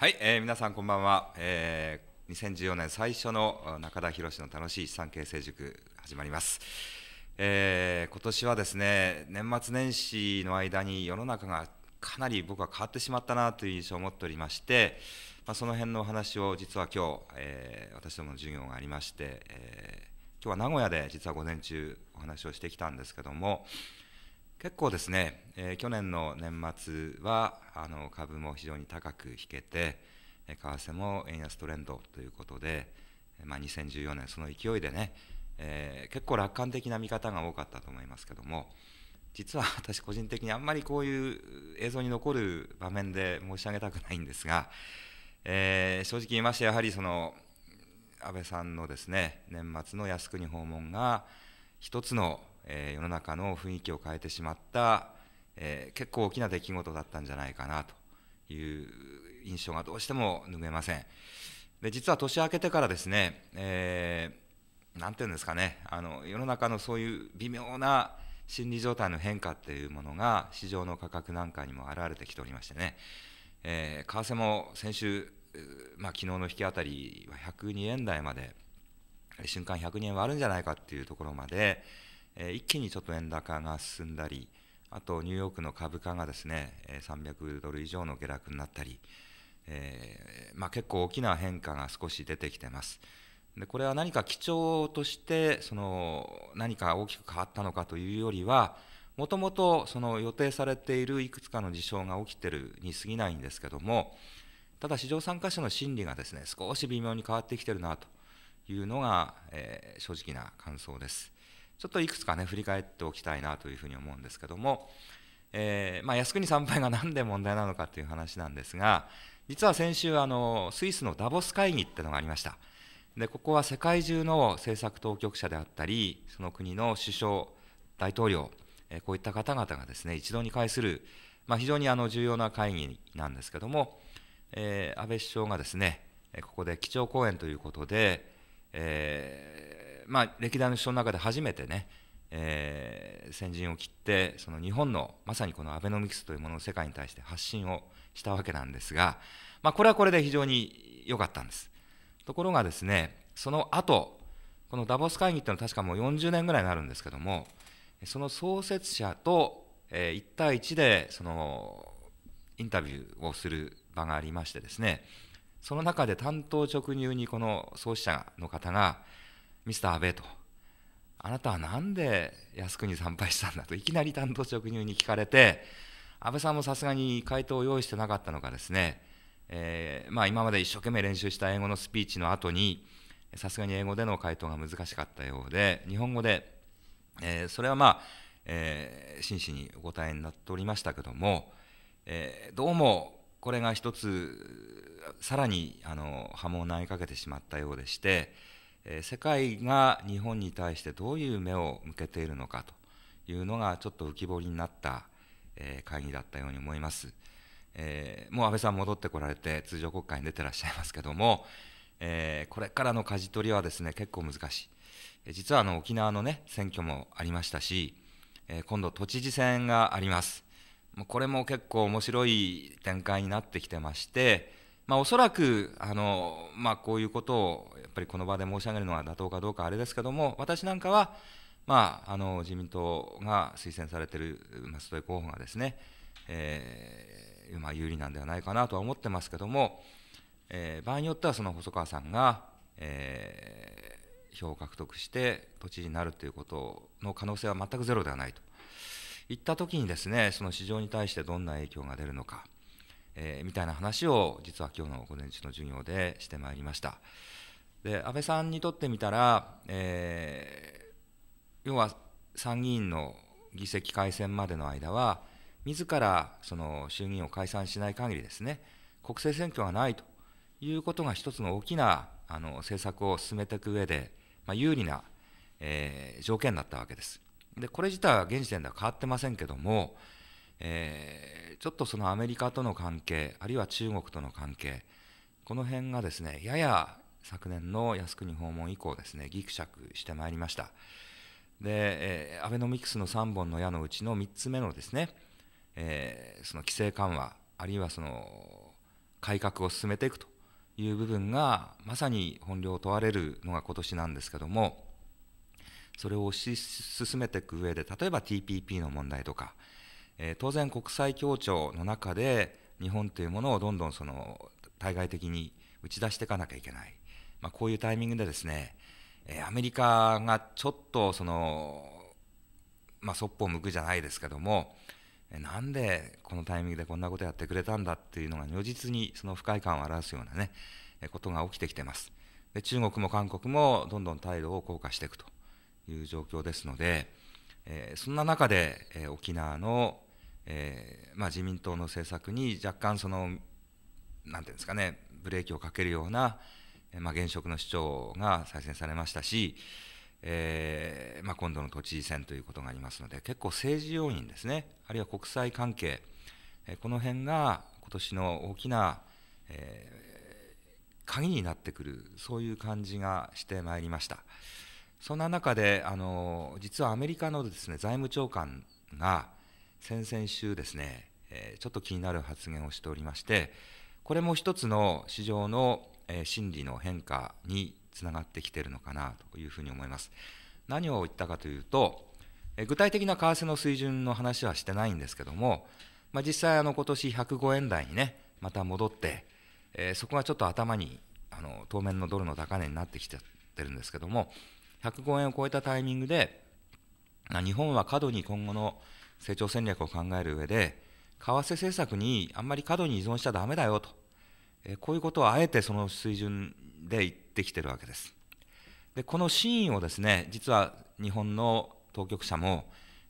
はい、えー、皆さんこんばんは、えー、2014年最初の中田博の楽しい資産形成塾始まります、えー、今年はですね年末年始の間に世の中がかなり僕は変わってしまったなという印象を持っておりまして、まあ、その辺のお話を実は今日、えー、私どもの授業がありまして、えー、今日は名古屋で実は午前中お話をしてきたんですけども、結構ですね、えー、去年の年末はあの株も非常に高く引けて、為替も円安トレンドということで、まあ、2014年、その勢いでね、えー、結構楽観的な見方が多かったと思いますけども、実は 私、個人的にあんまりこういう映像に残る場面で申し上げたくないんですが、えー、正直言いまして、やはりその安倍さんのですね年末の靖国訪問が、一つのえー、世の中の雰囲気を変えてしまった、えー、結構大きな出来事だったんじゃないかなという印象がどうしても拭えません。で実は年明けてからですね、えー、なんていうんですかねあの世の中のそういう微妙な心理状態の変化っていうものが市場の価格なんかにも表れてきておりましてね、えー、為替も先週、まあ昨日の引き当たりは102円台まで瞬間102円割るんじゃないかっていうところまで、え一気にちょっと円高が進んだり、あとニューヨークの株価がですね、300ドル以上の下落になったり、えー、まあ、結構大きな変化が少し出てきてます。でこれは何か基調としてその何か大きく変わったのかというよりはもともと予定されているいくつかの事象が起きてるに過ぎないんですけどもただ市場参加者の心理がですね少し微妙に変わってきてるなというのが、えー、正直な感想です。ちょっといくつかね振り返っておきたいなというふうに思うんですけども、えー、まあ、靖国参拝が何で問題なのかという話なんですが実は先週あのスイスのダボス会議ってのがありましたでここは世界中の政策当局者であったりその国の首相大統領、えー、こういった方々がですね一堂に会する、まあ、非常にあの重要な会議なんですけども、えー、安倍首相がですねここで基調講演ということで、えーまあ、歴代の首相の中で初めてね、えー、先陣を切ってその日本のまさにこのアベノミクスというものの世界に対して発信をしたわけなんですが、まあ、これはこれで非常に良かったんですところがですねその後このダボス会議っていうのは確かもう40年ぐらいになるんですけどもその創設者と、えー、1対1でそのインタビューをする場がありましてですねその中で担当直入にこの創始者の方がミスター安倍と、あなたはなんで靖国参拝したんだといきなり担当直入に聞かれて、安倍さんもさすがに回答を用意してなかったのかですね、えー、まあ、今まで一生懸命練習した英語のスピーチの後に、さすがに英語での回答が難しかったようで、日本語で、えー、それはまあ、えー、真摯にお答えになっておりましたけども、えどうもこれが一つ、さらにあの波紋を投げかけてしまったようでして、え世界が日本に対してどういう目を向けているのかというのがちょっと浮き彫りになった、え会議だったように思います、えもう安倍さん戻ってこられて通常国会に出てらっしゃいますけども、えこれからの舵取りはですね結構難しい実はあの沖縄のね選挙もありましたし、え今度都知事選がありますこれも結構面白い展開になってきてまして、まあ、おそらくあの、まあ、こういうことをやっぱりこの場で申し上げるのは妥当かどうかあれですけども、私なんかは、まあ、あの自民党が推薦されている松戸候補がですね、えーまあ、有利なんではないかなとは思ってますけども、えー、場合によってはその細川さんが、えー、票を獲得して都知事になるということの可能性は全くゼロではないといったときにですねその市場に対してどんな影響が出るのか。えー、みたいな話を実は今日の午前中の授業でしてまいりましたで安倍さんにとってみたら、えー、要は参議院の議席改選までの間は自らその衆議院を解散しない限りですね国政選挙がないということが一つの大きなあの政策を進めていく上で、まあ、有利な、えー、条件だったわけです。でこれ自体は現時点では変わってませんけども、えー、ちょっとそのアメリカとの関係あるいは中国との関係この辺がですねやや昨年の靖国訪問以降ですねぎくしゃくしてまいりましたで、えー、アベノミクスの3本の矢のうちの3つ目のですね、えー、その規制緩和あるいはその改革を進めていくという部分がまさに本領を問われるのが今年なんですけどもそれを推し進めていく上で例えば TPP の問題とか、えー、当然国際協調の中で日本というものをどんどんその対外的に打ち出していかなきゃいけない、まあ、こういうタイミングでですね、えー、アメリカがちょっとその、まあ、そっぽを向くじゃないですけどもなんでこのタイミングでこんなことやってくれたんだっていうのが如実にその不快感を表すようなねことが起きてきてますで中国も韓国もどんどん態度を硬化していくという状況ですので、えー、そんな中で、えー、沖縄のえー、まあ、自民党の政策に若干そのなんていうんですかねブレーキをかけるような、まあ、現職の市長が再選されましたし、えー、まあ、今度の都知事選ということがありますので結構政治要因ですねあるいは国際関係、えこの辺が今年の大きな、えー、鍵になってくるそういう感じがしてまいりましたそんな中であの実はアメリカのですね財務長官が先々週ですね、えー、ちょっと気になる発言をしておりまして、これも一つの市場の、えー、心理の変化につながってきているのかなというふうに思います。何を言ったかというと、えー、具体的な為替の水準の話はしてないんですけども、まあ、実際、あの今年105円台にね、また戻って、えー、そこがちょっと頭にあの当面のドルの高値になってきちゃってるんですけども、105円を超えたタイミングで、日本は過度に今後の成長戦略を考える上で、為替政策にあんまり過度に依存しちゃだめだよと、えこういうことをあえてその水準で言ってきてるわけです。でこの真意をですね実は日本の当局者も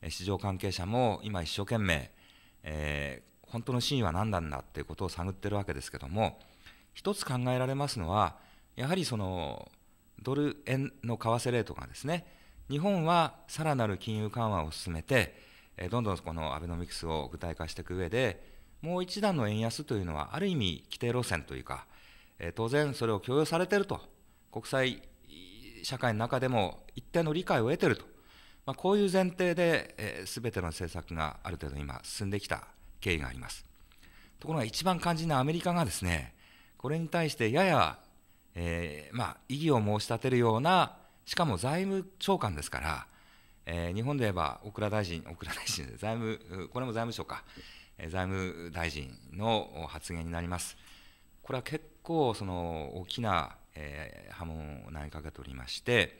市場関係者も今一生懸命、えー、本当の真意は何なんだっていうことを探ってるわけですけども一つ考えられますのはやはりそのドル円の為替レートがですね日本はさらなる金融緩和を進めてえどんどんこのアベノミクスを具体化していく上で、もう一段の円安というのは、ある意味、規定路線というか、え当然それを強要されていると、国際社会の中でも一定の理解を得ていると、まあ、こういう前提で、す、え、べ、ての政策がある程度今、進んできた経緯があります。ところが一番肝心なアメリカがですね、これに対してやや、えー、まあ、異議を申し立てるような、しかも財務長官ですから、えー、日本で言えば小倉大臣、小倉大臣、財務、これも財務省か、財務大臣の発言になります。これは結構その大きな、えー、波紋を投げかけておりまして、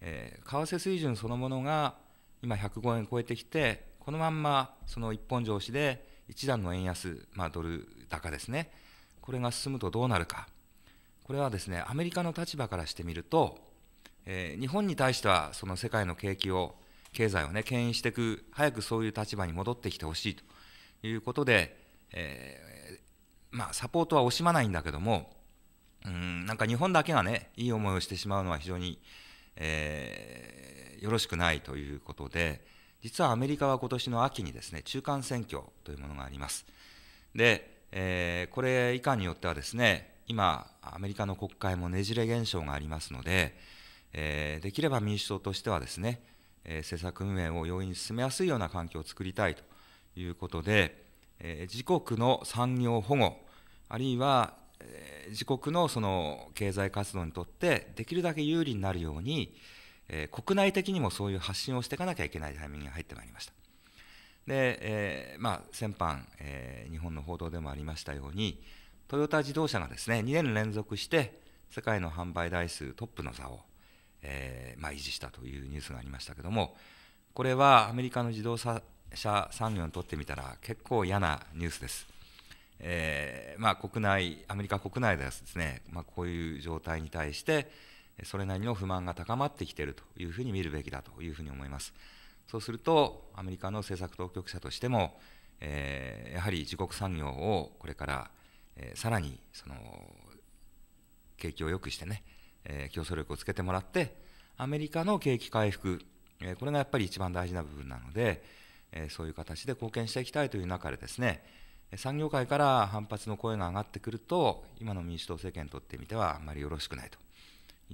えー、為替水準そのものが今105円超えてきて、このまんまその一本上司で一段の円安、まあ、ドル高ですね、これが進むとどうなるか、これはですねアメリカの立場からしてみると、えー、日本に対してはその世界の景気を経済をね牽引していく早くそういう立場に戻ってきてほしいということで、えー、まあ、サポートは惜しまないんだけどもうんなんか日本だけがねいい思いをしてしまうのは非常に、えー、よろしくないということで実はアメリカは今年の秋にですね中間選挙というものがあります。で、えこれ以下によってはですね今アメリカの国会もねじれ現象がありますので、えー、できれば民主党としてはですね、えー、政策運営を容易に進めやすいような環境を作りたいということで、えー、自国の産業保護、あるいは、えー、自国のその経済活動にとってできるだけ有利になるように、えー、国内的にもそういう発信をしていかなきゃいけないタイミングに入ってまいりました。で、えーまあ、先般、えー、日本の報道でもありましたように、トヨタ自動車がですね2年連続して世界の販売台数トップの座をえー、まあ、維持したというニュースがありましたけどもこれはアメリカの自動車産業にとってみたら結構嫌なニュースです。えー、まあ、国内アメリカ国内ではですね、まあ、こういう状態に対してそれなりの不満が高まってきているというふうに見るべきだというふうに思います。そうするとアメリカの政策当局者としても、えー、やはり自国産業をこれから、えー、さらにその景気を良くしてねえー、競争力をつけてもらって、アメリカの景気回復、えー、これがやっぱり一番大事な部分なので、えー、そういう形で貢献していきたいという中でですね、産業界から反発の声が上がってくると、今の民主党政権にとってみてはあまりよろしくないと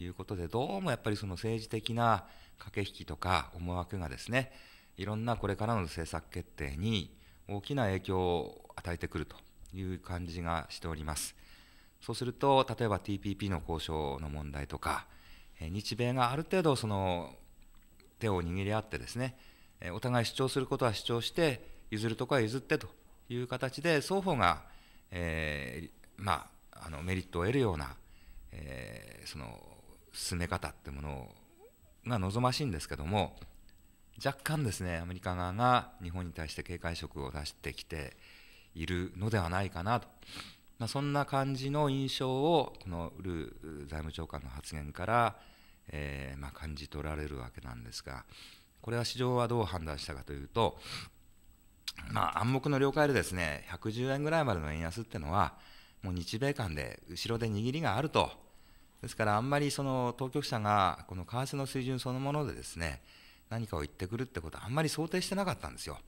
いうことで、どうもやっぱりその政治的な駆け引きとか思惑がですね、いろんなこれからの政策決定に大きな影響を与えてくるという感じがしております。そうすると例えば TPP の交渉の問題とか日米がある程度その手を握り合ってですねお互い主張することは主張して譲るとこは譲ってという形で双方が、えー、まあ、あのメリットを得るような、えー、その進め方ってものが望ましいんですけども若干ですねアメリカ側が日本に対して警戒色を出してきているのではないかなとまあ、そんな感じの印象をこのル財務長官の発言から、えーまあ、感じ取られるわけなんですがこれは市場はどう判断したかというと、まあ、暗黙の了解でですね110円ぐらいまでの円安っていうのはもう日米間で後ろで握りがあるとですからあんまりその当局者がこの為替の水準そのものでですね何かを言ってくるってことはあんまり想定してなかったんですよ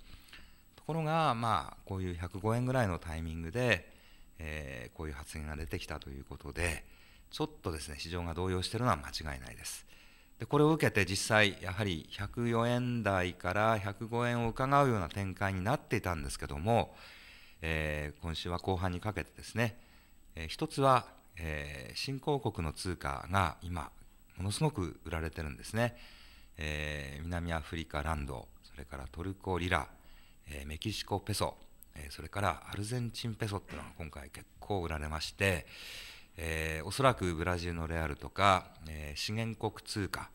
ところがまあこういう105円ぐらいのタイミングでえー、こういう発言が出てきたということで、ちょっとですね市場が動揺しているのは間違いないです。でこれを受けて実際、やはり104円台から105円を伺うような展開になっていたんですけども、えー、今週は後半にかけてですね、えー、一つは、えー、新興国の通貨が今、ものすごく売られてるんですね、えー、南アフリカランド、それからトルコリラ、えー、メキシコペソ、えー、それからアルゼンチンペソっていうのが今回結構売られまして、えー、おそらくブラジルのレアルとか、えー、資源国通貨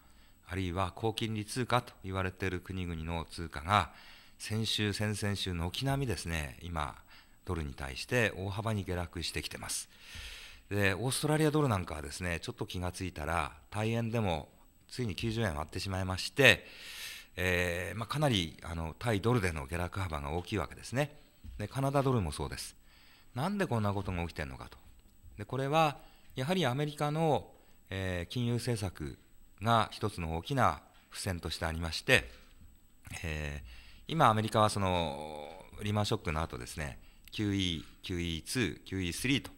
あるいは高金利通貨と言われている国々の通貨が先週先々週軒並みですね今ドルに対して大幅に下落してきてますでオーストラリアドルなんかはですねちょっと気がついたら大円でもついに90円割ってしまいまして、えー、まあ、かなりあの対ドルでの下落幅が大きいわけですね。でカナダドルもそうですなんでこんなことが起きてるのかとでこれはやはりアメリカの、えー、金融政策が一つの大きな付箋としてありまして、えー、今アメリカはそのリーマンショックの後ですね QE、QE2、QE3 と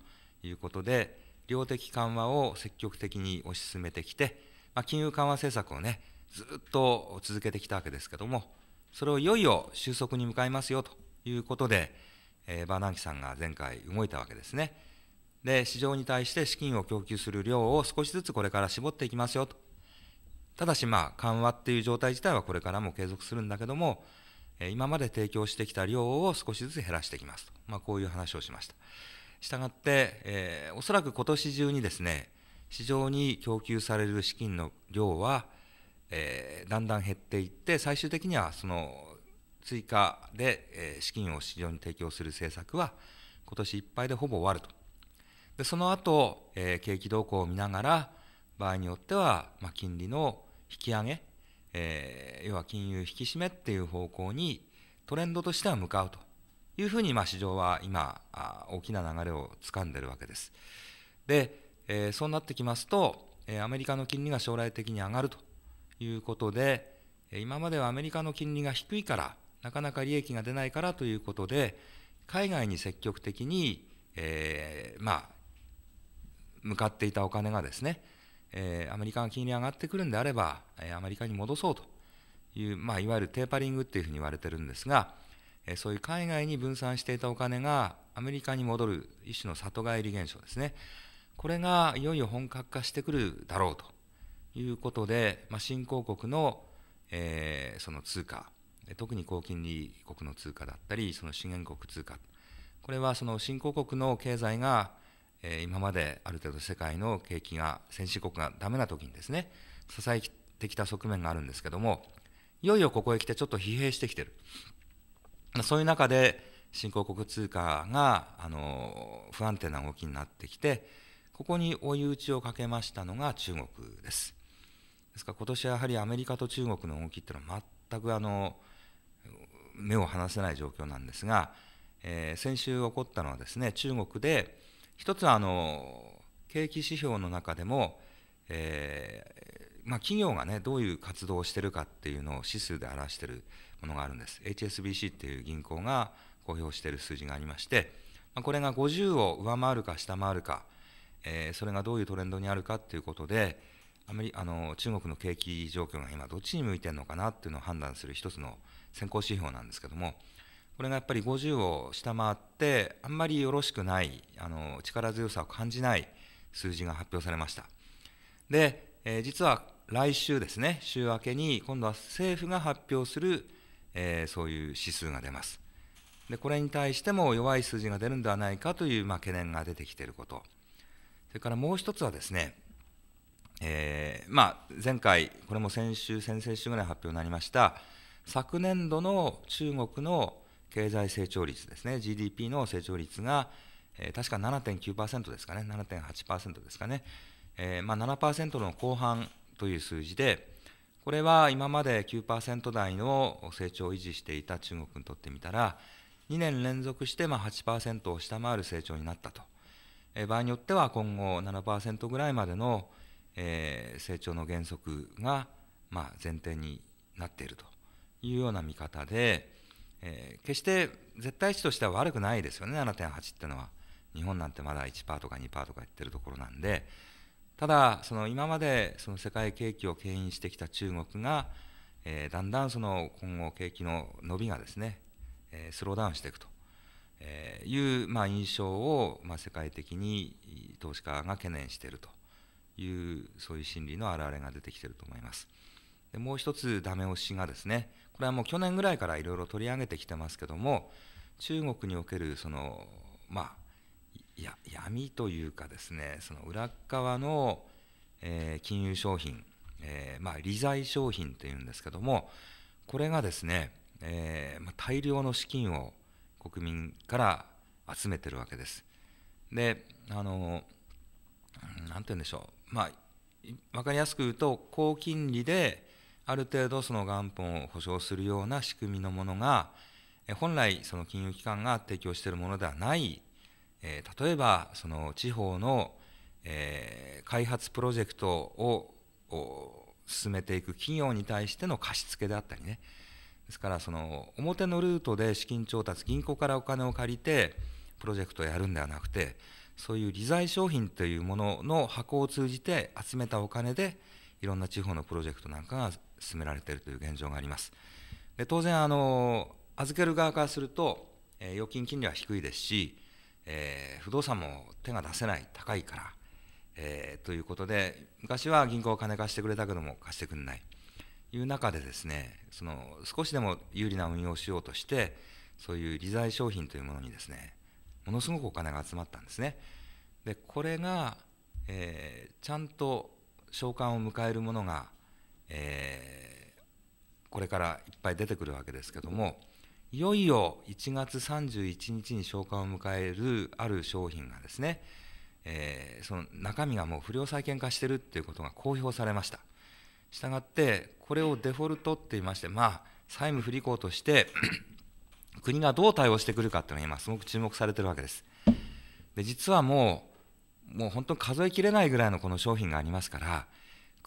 いうことで量的緩和を積極的に推し進めてきて、まあ、金融緩和政策をねずっと続けてきたわけですけどもそれをいよいよ収束に向かいますよということで、えー、バーナンキさんが前回動いたわけですね。で、市場に対して資金を供給する量を少しずつこれから絞っていきますよと。ただし、まあ、緩和っていう状態自体はこれからも継続するんだけども、えー、今まで提供してきた量を少しずつ減らしていきますと。まあ、こういう話をしました。したがって、えー、おそらく今年中にですね、市場に供給される資金の量は、えー、だんだん減っていって最終的にはその追加で資金を市場に提供する政策は今年いっぱいでほぼ終わると。でその後、え景気動向を見ながら場合によっては、ま金利の引き上げ、え要は金融引き締めっていう方向にトレンドとしては向かうというふうに、まあ、市場は今あ、大きな流れをつかんでるわけです。で、えそうなってきますと、えアメリカの金利が将来的に上がるということで今まではアメリカの金利が低いからなかなか利益が出ないからということで海外に積極的に、えー、まあ、向かっていたお金がですね、えー、アメリカが金利上がってくるんであれば、えアメリカに戻そうという、まあ、いわゆるテーパリングっていうふうに言われてるんですが、えそういう海外に分散していたお金がアメリカに戻る一種の里帰り現象ですねこれがいよいよ本格化してくるだろうということで、まあ、新興国の、えー、その通貨特に高金利国の通貨だったりその資源国通貨これはその新興国の経済が今まである程度世界の景気が先進国がダメな時にですね支えてきた側面があるんですけどもいよいよここへ来てちょっと疲弊してきてるそういう中で新興国通貨があの不安定な動きになってきてここに追い打ちをかけましたのが中国ですですから今年はやはりアメリカと中国の動きっていうのは全くあの目を離せない状況なんですが、えー、先週起こったのはですね中国で一つはあの景気指標の中でも、えー、まあ、企業がねどういう活動をしてるかっていうのを指数で表してるものがあるんです HSBC っていう銀行が公表してる数字がありまして、まあ、これが50を上回るか下回るか、えー、それがどういうトレンドにあるかっていうことでアメリあの中国の景気状況が今どっちに向いてるのかなっていうのを判断する一つの先行指標なんですけどもこれがやっぱり50を下回ってあんまりよろしくないあの力強さを感じない数字が発表されましたで、えー、実は来週ですね週明けに今度は政府が発表する、えー、そういう指数が出ますでこれに対しても弱い数字が出るんではないかという、まあ、懸念が出てきていることそれからもう一つはですね、えー、まあ、前回これも先週先々週ぐらい発表になりました昨年度の中国の経済成長率ですね、GDP の成長率が、えー、確か7.9%ですかね、7.8%ですかね、えー、まあ、7%の後半という数字で、これは今まで9%台の成長を維持していた中国にとってみたら、2年連続してまあ8%を下回る成長になったと、場合によっては今後7%ぐらいまでの、成長の減速がまあ前提になっていると。いうような見方で、えー、決して絶対値としては悪くないですよね7.8ってのは日本なんてまだ1%とか2%とか言ってるところなんでただその今までその世界景気を牽引してきた中国が、えー、だんだんその今後景気の伸びがですね、えー、スローダウンしていくと。えいう、まあ、印象を、まあ、世界的に投資家が懸念しているというそういう心理の表れが出てきていると思います。でもう一つダメ押しがですねこれはもう去年ぐらいからいろいろ取り上げてきてますけども中国におけるそのまあや闇というかですねその裏側の、えー、金融商品、えー、まあ利財商品というんですけどもこれがですね、えー、まあ大量の資金を国民から集めてるわけです。であの何て言うんでしょうまあ分かりやすく言うと高金利である程度その元本を保証するような仕組みのものが、本来その金融機関が提供しているものではない、え例えばその地方の、え開発プロジェクトを進めていく企業に対しての貸付であったりねですからその表のルートで資金調達銀行からお金を借りてプロジェクトをやるんではなくてそういう理財商品というものの箱を通じて集めたお金でいろんな地方のプロジェクトなんかが進められているという現状があります。で当然あの、預ける側からすると、えー、預金金利は低いですし、えー、不動産も手が出せない、高いから、えー、ということで、昔は銀行は金貸してくれたけども、貸してくれないという中で、ですねその少しでも有利な運用をしようとして、そういう利財商品というものにですねものすごくお金が集まったんですね。でこれが、えー、ちゃんと償還を迎えるものがえー、これからいっぱい出てくるわけですけどもいよいよ1月31日に償還を迎えるある商品がですね、えー、その中身がもう不良債権化してるっていうことが公表されましたしたがってこれをデフォルトって言いましてまあ債務不履行として 国がどう対応してくるかっていうのが今すごく注目されてるわけですで実はもうもう本当に数えきれないぐらいのこの商品がありますから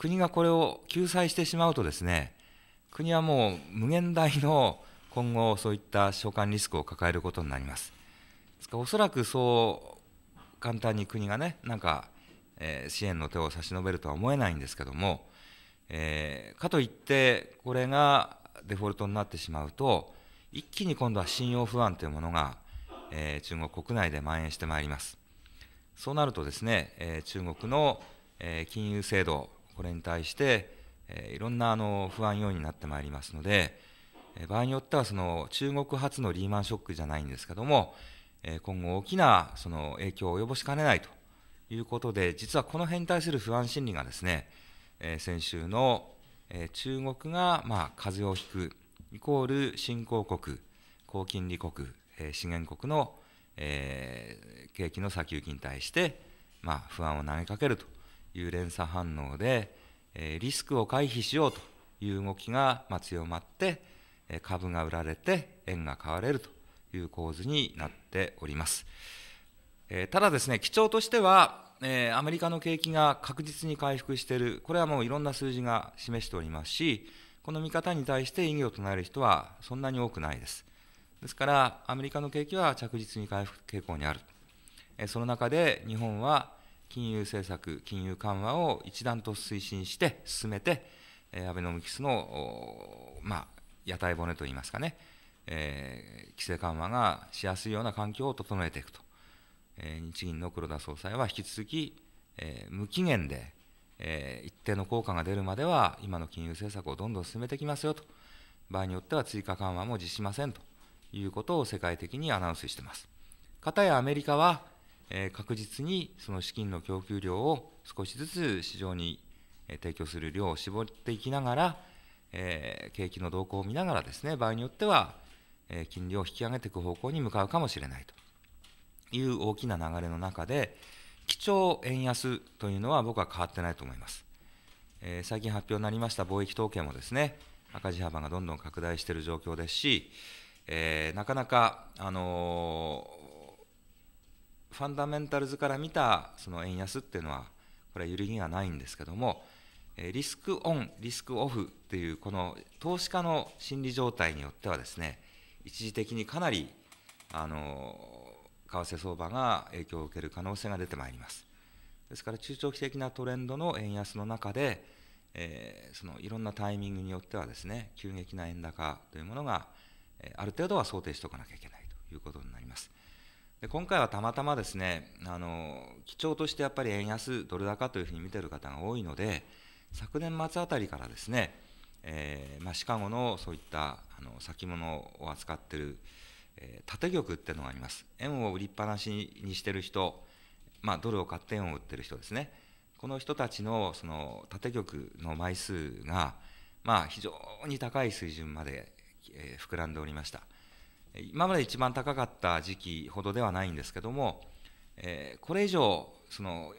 国がこれを救済してしまうとですね国はもう無限大の今後そういった償還リスクを抱えることになりますですからおそらくそう簡単に国がねなんか、え支援の手を差し伸べるとは思えないんですけども、えー、かといってこれがデフォルトになってしまうと一気に今度は信用不安というものが、えー、中国国内で蔓延してまいりますそうなるとですね、え中国の、え金融制度これに対して、えいろんなあの不安要因になってまいりますので、え場合によってはその中国発のリーマンショックじゃないんですけども、え今後大きなその影響を及ぼしかねないということで、実はこの辺に対する不安心理がですね、え先週の、え中国がま風邪をひくイコール新興国、高金利国、え資源国の、え景気の先行きに対して、ま不安を投げかけると。いう連鎖反応で、えー、リスクを回避しようという動きが、まあ、強まって、えー、株が売られて円が買われるという構図になっております。えー、ただですね、基調としては、えー、アメリカの景気が確実に回復している、これはもういろんな数字が示しておりますし、この見方に対して異議を唱える人はそんなに多くないです。ですから、アメリカの景気は着実に回復傾向にある。えー、その中で日本は、金融政策、金融緩和を一段と推進して、進めて、えアベノミクスの、まあ、屋台骨といいますかね、えー、規制緩和がしやすいような環境を整えていくと、えー、日銀の黒田総裁は引き続き、えー、無期限で、え一定の効果が出るまでは、今の金融政策をどんどん進めてきますよと、場合によっては追加緩和も実施しませんということを世界的にアナウンスしています。かたやアメリカは、え確実にその資金の供給量を少しずつ市場にえ提供する量を絞っていきながら、え景気の動向を見ながらですね場合によっては、え金利を引き上げていく方向に向かうかもしれないという大きな流れの中で基調円安というのは僕は変わってないと思います、え最近発表になりました貿易統計もですね赤字幅がどんどん拡大している状況ですし、えなかなか、あのーファンダメンタルズから見たその円安っていうのはこれは揺るぎがないんですけどもリスクオンリスクオフっていうこの投資家の心理状態によってはですね一時的にかなりあの為替相場が影響を受ける可能性が出てまいりますですから中長期的なトレンドの円安の中で、えー、そのいろんなタイミングによってはですね急激な円高というものが、えある程度は想定しておかなきゃいけないということになります。で今回はたまたまですねあの基調としてやっぱり円安ドル高というふうに見てる方が多いので昨年末あたりからですね、えーまあ、シカゴのそういったあの先物を扱ってる、えー、縦玉っていうのがあります円を売りっぱなしにしてる人、まあ、ドルを買って円を売ってる人ですねこの人たちのその縦玉の枚数が、まあ、非常に高い水準まで、えー、膨らんでおりました今まで一番高かった時期ほどではないんですけども、えこれ以上その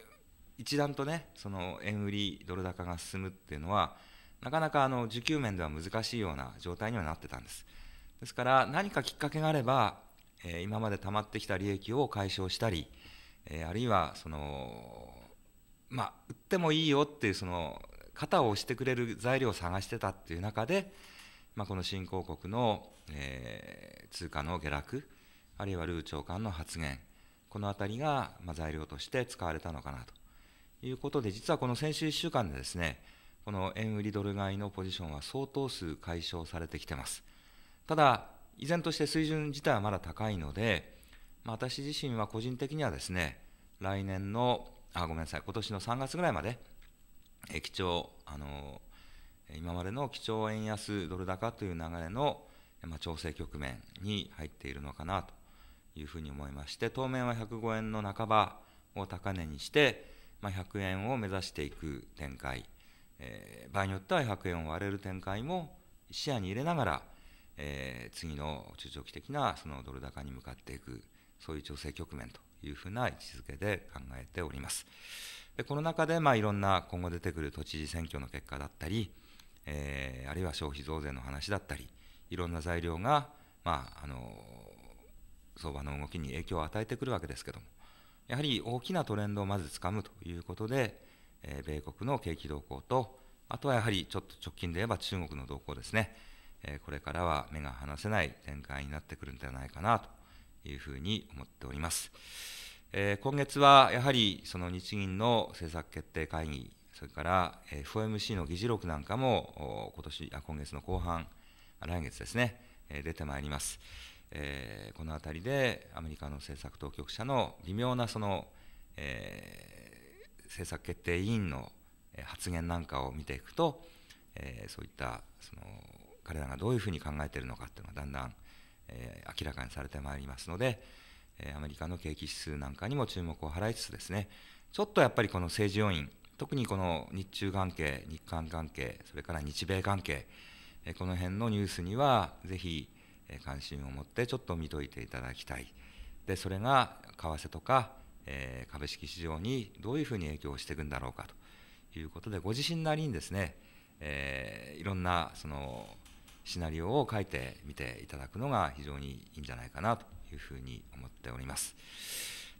一段とねその円売りドル高が進むっていうのはなかなかあの需給面では難しいような状態にはなってたんですですから何かきっかけがあれば、え今まで溜まってきた利益を解消したり、えあるいはそのまあ売ってもいいよっていうその肩を押してくれる材料を探してたっていう中で、まあ、この新興国の、えー、通貨の下落、あるいはルー長官の発言、このあたりが、まあ、材料として使われたのかなということで、実はこの先週1週間でですね、この円売りドル買いのポジションは相当数解消されてきてます。ただ、依然として水準自体はまだ高いので、まあ、私自身は個人的にはですね、来年の、あ、ごめんなさい、今年の3月ぐらいまで、基調、あの、今までの基調円安ドル高という流れの、ま調整局面に入っているのかなというふうに思いまして当面は105円の半ばを高値にして、ま100円を目指していく展開、え場合によっては100円を割れる展開も視野に入れながら、え次の中長期的なそのドル高に向かっていくそういう調整局面というふうな位置づけで考えております。でこの中で、まあ、いろんな今後出てくる都知事選挙の結果だったり、えー、あるいは消費増税の話だったりいろんな材料が、まあ、あの相場の動きに影響を与えてくるわけですけどもやはり大きなトレンドをまずつかむということで、えー、米国の景気動向とあとはやはりちょっと直近で言えば中国の動向ですね、えー、これからは目が離せない展開になってくるんではないかなというふうに思っております。え今月はやはりその日銀の政策決定会議それから FOMC の議事録なんかも今年あ今月の後半、来月ですね、出てまいります。えー、この辺りでアメリカの政策当局者の微妙なその、えー、政策決定委員の発言なんかを見ていくと、えー、そういったその彼らがどういうふうに考えているのかというのがだんだん、え明らかにされてまいりますので、えアメリカの景気指数なんかにも注目を払いつつですねちょっとやっぱりこの政治要因特にこの日中関係、日韓関係、それから日米関係、この辺のニュースにはぜひ関心を持ってちょっと見といていただきたい。でそれが為替とか、えー、株式市場にどういうふうに影響していくんだろうかということでご自身なりにですね、えー、いろんなそのシナリオを書いてみていただくのが非常にいいんじゃないかなというふうに思っております。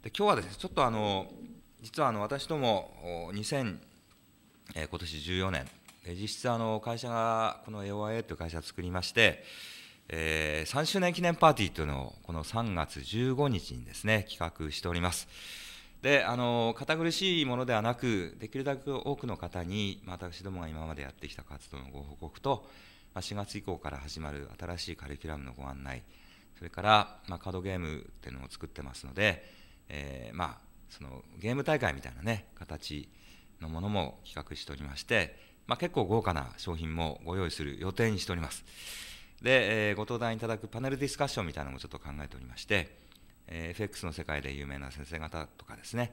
で今日はですねちょっとあの実はあの私ども2000、えー、今年14年実質あの会社がこの AOIA という会社を作りまして、えー、3周年記念パーティーというのをこの3月15日にですね企画しておりますであの堅苦しいものではなくできるだけ多くの方に、まあ、私どもが今までやってきた活動のご報告と、まあ、4月以降から始まる新しいカリキュラムのご案内それから、まあ、カードゲームっていうのを作ってますので、えー、まあそのゲーム大会みたいなね形のものも企画しておりまして、まあ、結構豪華な商品もご用意する予定にしておりますで、えー、ご登壇いただくパネルディスカッションみたいなのもちょっと考えておりまして、えー、FX の世界で有名な先生方とかですね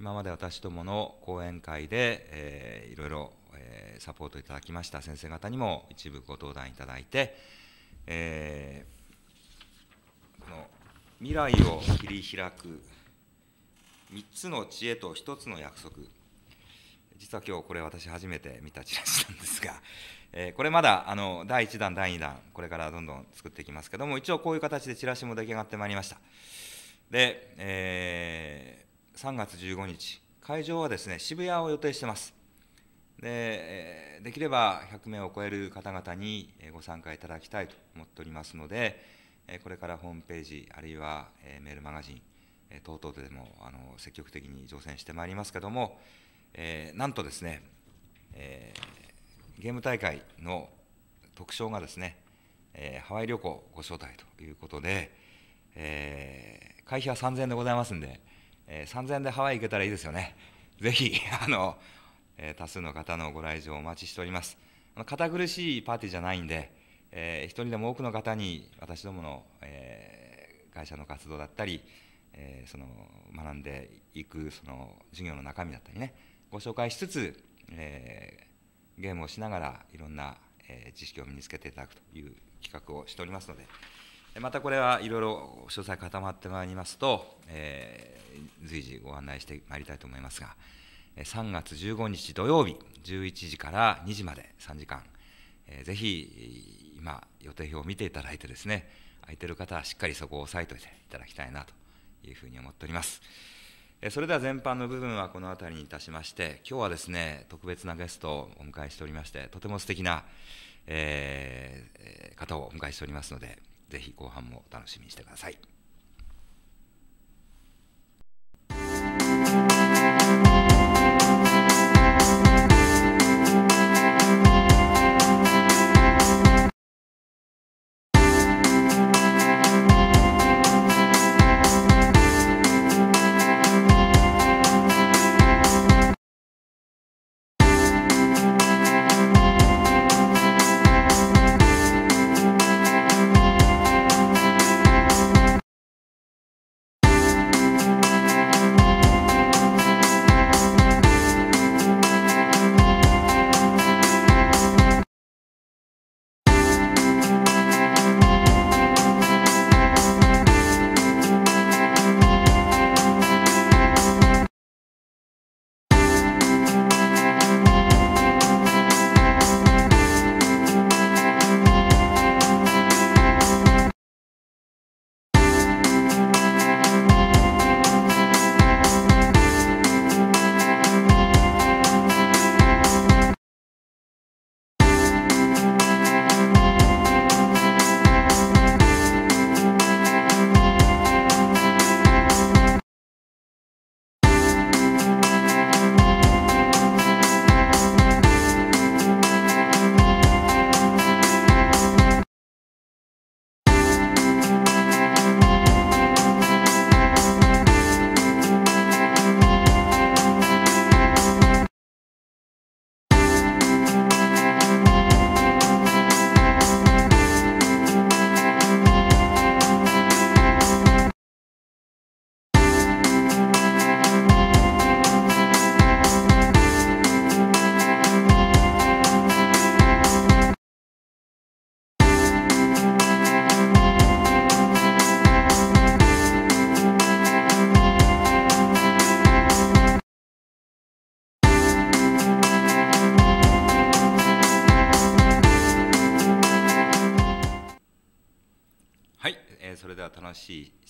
今まで私どもの講演会で、えー、いろいろ、えー、サポートいただきました先生方にも一部ご登壇いただいて、えー、この未来を切り開く3つの知恵と1つの約束実は今日これ私初めて見たチラシなんですが、えこれまだあの第1弾第2弾これからどんどん作っていきますけども一応こういう形でチラシも出来上がってまいりましたで、え3月15日会場はですね渋谷を予定してますでできれば100名を超える方々にご参加いただきたいと思っておりますのでこれからホームページあるいはメールマガジンえー、とうでもあの積極的に乗船してまいりますけども、えー、なんとですね、えー、ゲーム大会の特賞がですね、えー、ハワイ旅行ご招待ということで、えー、会費は3000円でございますんで、えー、3000円でハワイ行けたらいいですよね。ぜひ あの、えー、多数の方のご来場をお待ちしております。堅苦しいパーティーじゃないんで、えー、一人でも多くの方に私どもの、えー、会社の活動だったり、えー、その学んでいくその授業の中身だったりねご紹介しつつ、えー、ゲームをしながらいろんな、えー、知識を身につけていただくという企画をしておりますのでまたこれはいろいろ詳細固まってまいりますと、えー、随時ご案内してまいりたいと思いますが3月15日土曜日11時から2時まで3時間、えー、ぜひ今予定表を見ていただいてですね空いてる方はしっかりそこを押さえておいていただきたいなというふうに思っております。それでは全般の部分はこの辺りにいたしまして、今日はですね、特別なゲストをお迎えしておりまして、とても素敵な、えー、方をお迎えしておりますので、ぜひ後半もお楽しみにしてください。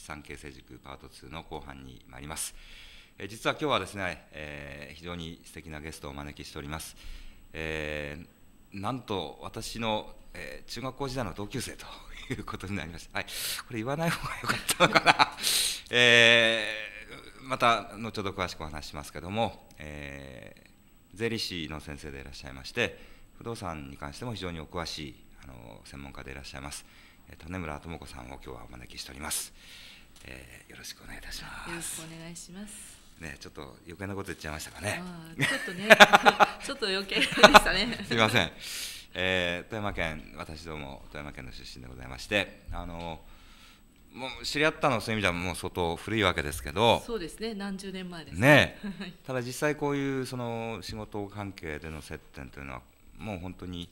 産経成塾パート2の後半に参ります。え実は今日はですね、えー、非常に素敵なゲストをお招きしております。えー、なんと私の、えー、中学校時代の同級生と いうことになりました。はい、これ言わない方が良かったのかな。えー、また後ほど詳しくお話しますけども、えー、税理士の先生でいらっしゃいまして、不動産に関しても非常にお詳しいあの専門家でいらっしゃいます。種村智子さんを今日はお招きしております。えー、よろしくお願いいたします。よろしくお願いします。ね、ちょっと余計なこと言っちゃいましたかね。ちょっとね、ちょっと余計でしたね。すみません。えー、富山県、私ども富山県の出身でございまして、あの。もう知り合ったのそういう意味ではもう相当古いわけですけどそうですね何十年前ですね、ね、ただ実際こういうその仕事関係での接点というのはもう本当に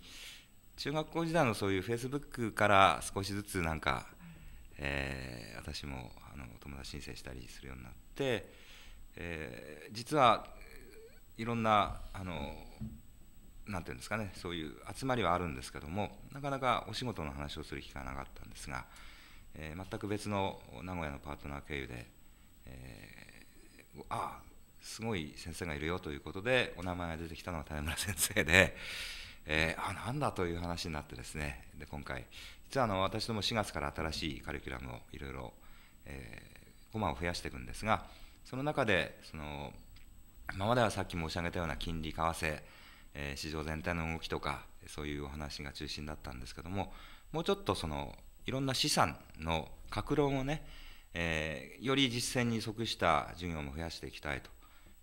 中学校時代のそういうフェイスブックから少しずつなんかえー、私もあの友達申請したりするようになって、えー、実はいろんなあのなんていうんですかねそういう集まりはあるんですけどもなかなかお仕事の話をする機会はなかったんですが、えー、全く別の名古屋のパートナー経由で、えー、ああすごい先生がいるよということでお名前が出てきたのは谷村先生で。えー、あなんだという話になってですねで今回実はあの私ども4月から新しいカリキュラムをいろいろ、えー、コマを増やしていくんですがその中でその今まではさっき申し上げたような金利為替、えー、市場全体の動きとかそういうお話が中心だったんですけどももうちょっとそのいろんな資産の格論をね、えー、より実践に即した授業も増やしていきたいと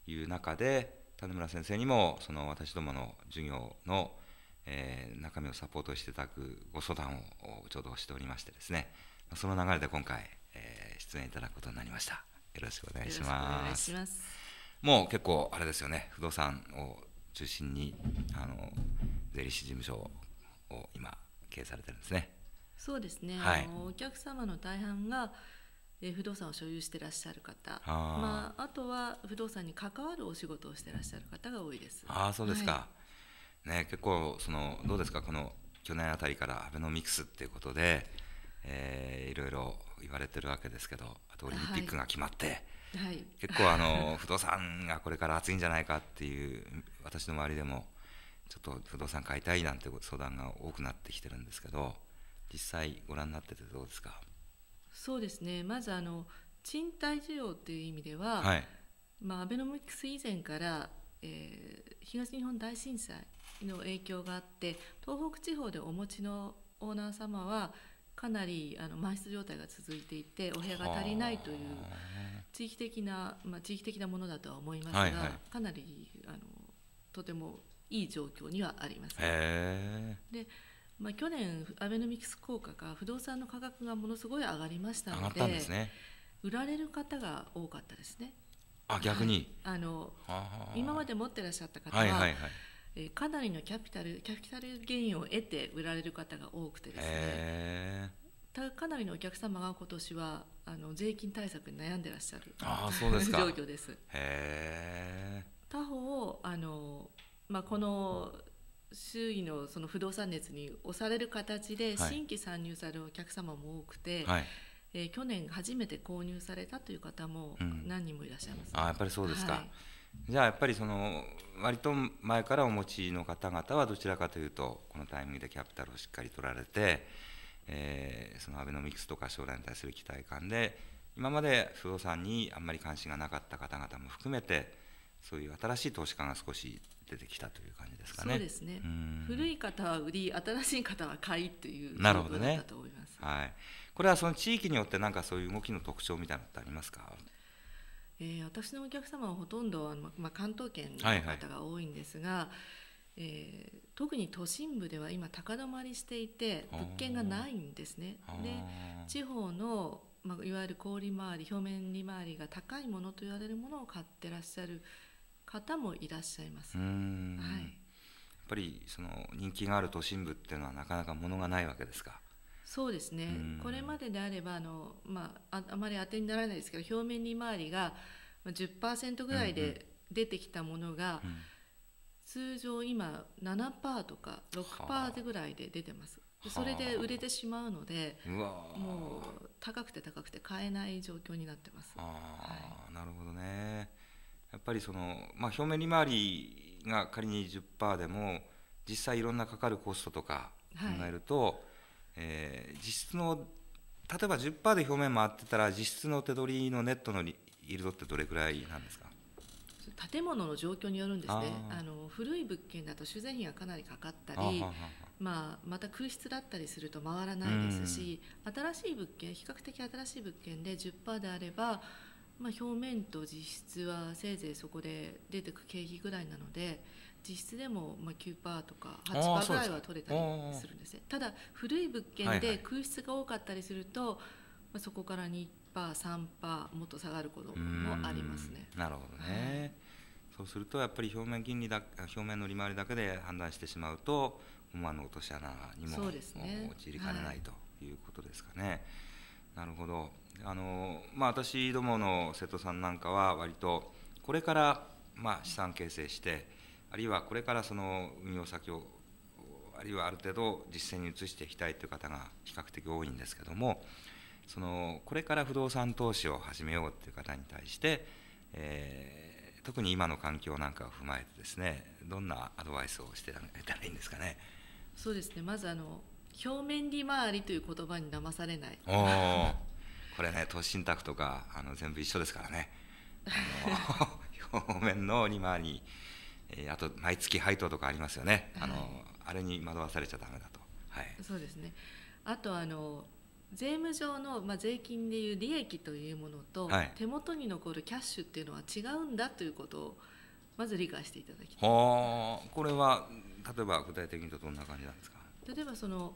いう中で種村先生にもその私どもの授業のえー、中身をサポートしていただくご相談をちょうどしておりましてですねその流れで今回、えー、出演いただくことになりましたよろしくお願いしますもう結構あれですよね不動産を中心にあの税理士事務所を今経営されてるんですねそうですね、はい、あのお客様の大半がえ不動産を所有してらっしゃる方あ,、まあ、あとは不動産に関わるお仕事をしてらっしゃる方が多いですあそうですか、はいね、結構そのどうですかこの去年あたりからアベノミクスっていうことで、えー、いろいろ言われてるわけですけどあとオリンピックが決まって、はいはい、結構あの不動産がこれから暑いんじゃないかっていう私の周りでもちょっと不動産買いたいなんて相談が多くなってきてるんですけど実際ご覧になっててどうですかそうですねまずあの賃貸需要という意味では、はい、まあ、アベノミクス以前からえー、東日本大震災の影響があって東北地方でお持ちのオーナー様はかなりあの満室状態が続いていてお部屋が足りないという地域的な、まあ、地域的なものだとは思いますが、はいはい、かなりあのとてもいい状況にはあります。でまあ、去年アベノミクス効果が不動産の価格がものすごい上がりましたので、ね、売られる方が多かったですね。あ逆に、はい、あの今まで持ってらっしゃった方は,、はいはいはいえー、かなりのキャピタルキャピタルゲインを得て売られる方が多くてですねかなりのお客様が今年はあの税金対策に悩んでらっしゃるあそうです 状況です。へ他方あの、まあ、この周囲のその不動産熱に押される形で新規参入されるお客様も多くて、はい、はいえー、去年初めて購入されたという方も何人もいらっしゃいます、ねうん、あやっぱりそうですか、はい、じゃあやっぱりその割と前からお持ちの方々はどちらかというとこのタイミングでキャピタルをしっかり取られて、えー、そのアベノミクスとか将来に対する期待感で今まで不動産にあんまり関心がなかった方々も含めてそういう新しい投資家が少し出てきたという感じですかね。そうですね。古い方は売り、新しい方は買いというなるほどね。はい。これはその地域によってなんかそういう動きの特徴みたいなのってありますかえー、私のお客様はほとんどあの、ま関東圏の方が多いんですが、はいはい、えー、特に都心部では今高止まりしていて物件がないんですね。で地方の、まあ、いわゆる氷利回り表面利回りが高いものと言われるものを買ってらっしゃる方もいらっしゃいます。はい、やっぱりその人気がある都心部っていうのはなかなか物がないわけですかそうですね、これまでであればあの、まあ、あまり当てにならないですけど表面利回りが10%ぐらいで出てきたものが、うんうん、通常今7%とか6%ぐらいで出てます。それで売れてしまうのでもう高くて高くて買えない状況になってます。あはい、なるほどねやっぱりその、まあ、表面利回りが仮に10%でも実際いろんなかかるコストとか考えると、はいえー、実質の例えば10%で表面回ってたら実質の手取りのネットのイールドってどれくらいなんですか建物の状況によるんですねあの古い物件だと修繕費がかなりかかったりまあ、また空室だったりすると回らないですし、新しい物件比較的新しい物件で10%であれば、まあ、表面と実質はせいぜいそこで出てく経費ぐらいなので。実質でもまあ9%とか8%ぐらいは取れたりするんですねただ古い物件で空室が多かったりすると、まあ、そこから2%、3%もっと下がることもありますね。なるほどね、はい、そうするとやっぱり表面金利だ表面の利回りだけで判断してしまうと思の落とし穴にもそうです、ね、陥りかねないということですかね。はい、なるほどあの、まあ、私どもの瀬戸さんなんかは割とこれからまあ資産形成して、あるいはこれからその運用先をあるいはある程度実践に移していきたいという方が比較的多いんですけどもそのこれから不動産投資を始めようという方に対して、えー、特に今の環境なんかを踏まえてですねどんなアドバイスをしてあげたらいいんですかね。そうですねまずあの表面利回りという言葉に騙されないこれね投資信託とかあの全部一緒ですからね表面の利回りえあと毎月配当とかありますよね、あの、はい、あれに惑わされちゃだめだと、はい、そうですねあとあの税務上の、まあ、税金でいう利益というものと、はい、手元に残るキャッシュっていうのは違うんだということをまず理解していただきたいこれは例えば具体的にどんな感じなんですか例えばその、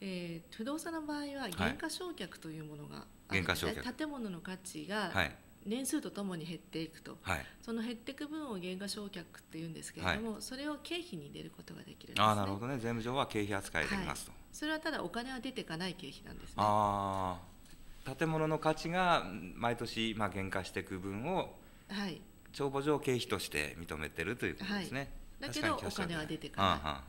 えー、不動産の場合は原価償却というものが、ね、原価償却建物の価値が、はい年数とともに減っていくと、はい、その減っていく分を減価償却っていうんですけれども、はい、それを経費に入れることができるんです、ね、あなるほどね税務上は経費扱いできますと、はい、それはただお金は出ていかない経費なんですねあ建物の価値が毎年、まあ、減価していく分を、はい、帳簿上経費として認めてるということですね、だけどお金は出ていかないあ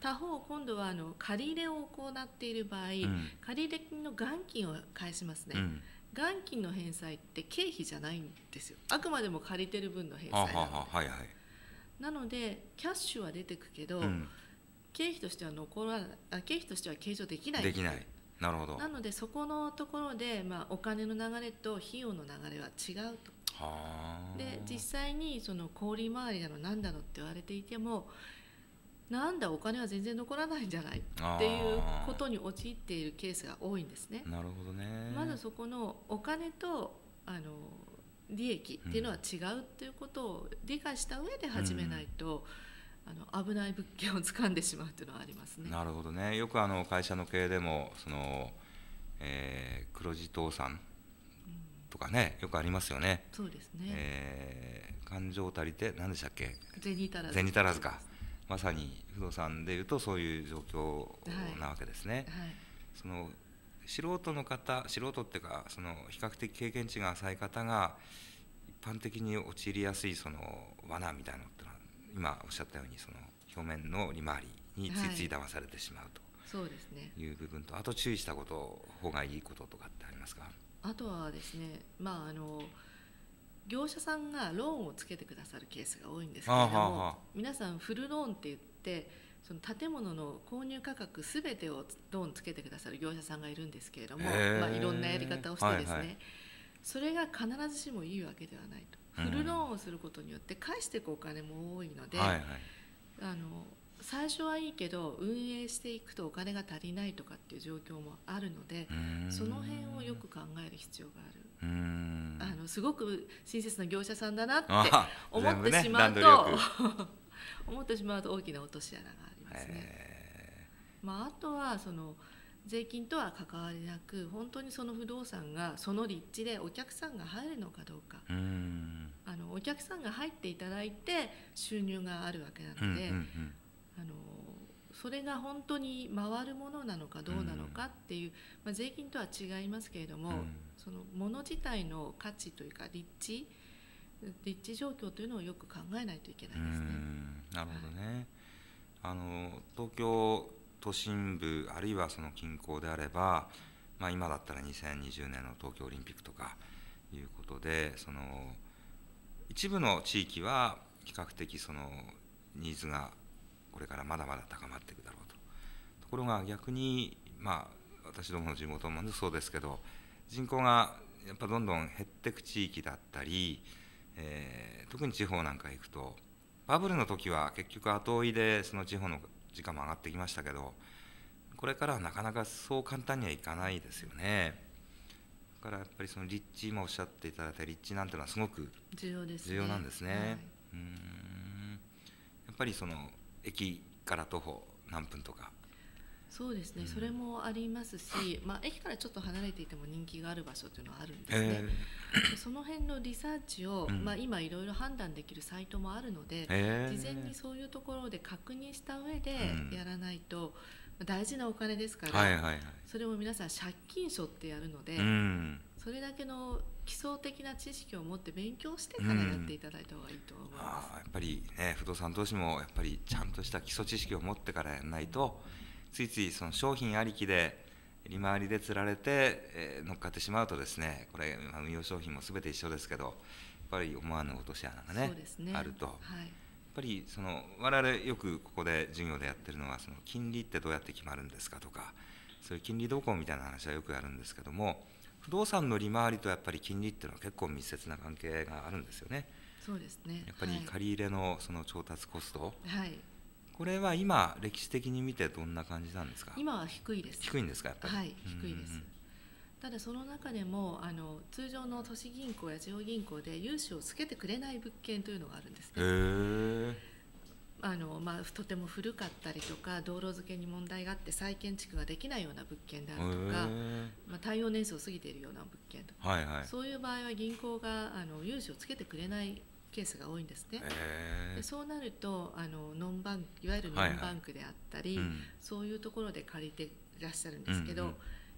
他方今度はあの借り入れを行っている場合、うん、借入金の元金を返しますね、うん元金の返済って経費じゃないんですよあくまでも借りてる分の返済なのではいはい、なのでキャッシュは出てくけど、うん、経費としては残らあ経費としては計上できないできないなるほどなのでそこのところで、まあ、お金の流れと費用の流れは違うとで実際にその小売回りだの何だのって言われていてもなんだお金は全然残らないんじゃないっていうことに陥っているケースが多いんですね。なるほどねまずそこのお金とあの利益っていうのは違うっていうことを理解した上で始めないと、うん、あの危ない物件を掴んでしまうっていうのはありますね。なるほどねよくあの会社の経営でもその、えー、黒字倒産とかねよくありますよね。そうですね、えー、感情足りて何でしたっけ銭足らず銭足らずかまさに不動産でいうとそういう状況なわけですね。はいはい、その素人の方素人っていうかその比較的経験値が浅い方が一般的に陥りやすいその罠みたいなのってのは今おっしゃったようにその表面の利回りについつい騙されてしまうと、いう部分と、はいね、あと注意したこと方がいいこととかってありますかあとはですねまああの業者さんがローンをつけてくださるケースが多いんですけれども皆さんフルローンって言ってその建物の購入価格すべてをローンつけてくださる業者さんがいるんですけれども、まあ、いろんなやり方をしてですね、はいはい、それが必ずしもいいわけではないと、うん、フルローンをすることによって返していくお金も多いので、はいはい、あの最初はいいけど運営していくとお金が足りないとかっていう状況もあるのでその辺をよく考える必要がある。すごく親切な業者さんだなって思ってしまうと、ね、思ってしまうと大きな落とし穴がありますね。まあ、あとはその税金とは関わりなく本当にその不動産がその立地でお客さんが入るのかどうかあのお客さんが入っていただいて収入があるわけなので、うんうんうん、あのそれが本当に回るものなのかどうなのかっていう、まあ、税金とは違いますけれども。うその物自体の価値というか立地立地状況というのをよく考えないといけないですね。なるほどね、はい、あの東京都心部あるいはその近郊であれば、まあ、今だったら2020年の東京オリンピックとかいうことでその一部の地域は比較的そのニーズがこれからまだまだ高まっていくだろうとところが逆にまあ私どもの地元もそうですけど人口がやっぱどんどん減っていく地域だったり、えー、特に地方なんか行くとバブルの時は結局後追いでその地方の時間も上がってきましたけどこれからはなかなかそう簡単にはいかないですよねだからやっぱりその立地今おっしゃっていただいた立地なんていうのはすごく重要です重要なんですね、ねはい、うんやっぱりその駅から徒歩何分とかそうですね、うん、それもありますし、まあ、駅からちょっと離れていても人気がある場所というのはあるんですね、えー、その辺のリサーチを、うん、まあ、今いろいろ判断できるサイトもあるので、えー、事前にそういうところで確認した上でやらないと、うん、大事なお金ですから、はいはいはい、それも皆さん借金書ってやるので、それだけの基礎的な知識を持って勉強してからやっていただいた方がいいと思います、あやっぱりね不動産投資もやっぱりちゃんとした基礎知識を持ってからやらないと、うんついついその商品ありきで利回りでつられて、えー、乗っかってしまうとですねこれ運用商品も全て一緒ですけどやっぱり思わぬ落とし穴がね、ね、あると、はい、やっぱりその我々よくここで授業でやってるのはその金利ってどうやって決まるんですかとかそういう金利動向みたいな話はよくやるんですけども不動産の利回りとやっぱり金利っていうのは結構密接な関係があるんですよね。そうですねやっぱり借り入れのその調達コスト、はい、これは今歴史的に見てどんな感じなんですか今は低いです低いんですかやっぱりはい低いです、ただその中でもあの通常の都市銀行や地方銀行で融資をつけてくれない物件というのがあるんですね。あのまあ、とても古かったりとか道路付けに問題があって再建築ができないような物件であるとか、まあ、耐用年数を過ぎているような物件とか、はいはい、そういう場合は銀行があの融資をつけてくれないケースが多いんですね。でそうなるとあのノンバンいわゆるノンバンクであったり、はいはいうん、そういうところで借りていらっしゃるんですけど。うんうん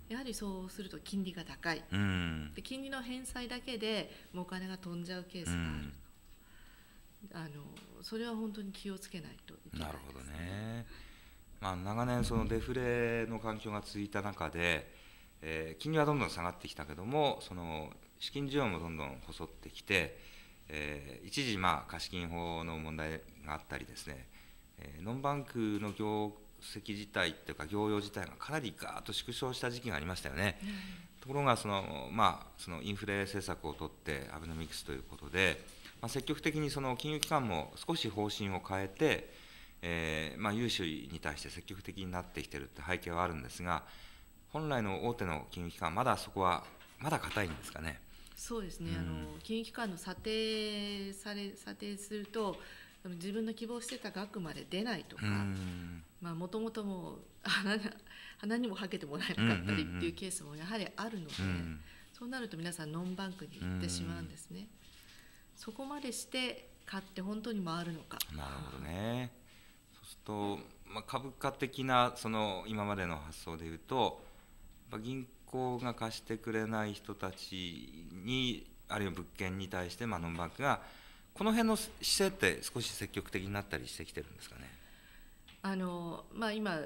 やはりそうすると金利が高い、うん、で金利の返済だけでもうお金が飛んじゃうケースがある、うん、あのそれは本当に気をつけないといけない、ね、なるほどね、まあ、長年そのデフレの環境が続いた中で、えー、金利はどんどん下がってきたけどもその資金需要もどんどん細ってきてえー、一時、まあ、貸金法の問題があったりですね、えー、ノンバンクの業績自体というか業用自体がかなりガーッと縮小した時期がありましたよね、うん、ところがその、まあ、そのインフレ政策をとってアベノミクスということで、まあ、積極的にその金融機関も少し方針を変えて、えーまあ、融資に対して積極的になってきているという背景はあるんですが本来の大手の金融機関まだそこはまだ硬いんですかね。そうですね、うん、あの金融機関の査定され査定すると自分の希望してた額まで出ないとかもともとも鼻にもはけてもらえなかったりっていうケースもやはりあるので、うん、そうなると皆さんノンバンクに行ってしまうんですね。そこまでして買って本当に回るのかなるほどねそうすると、まあ、株価的なその今までの発想で言うと銀校が貸してくれない人たちにあるいは物件に対してマノンバンクがこの辺の姿勢って少し積極的になったりしてきてるんですかね。あのまあ、今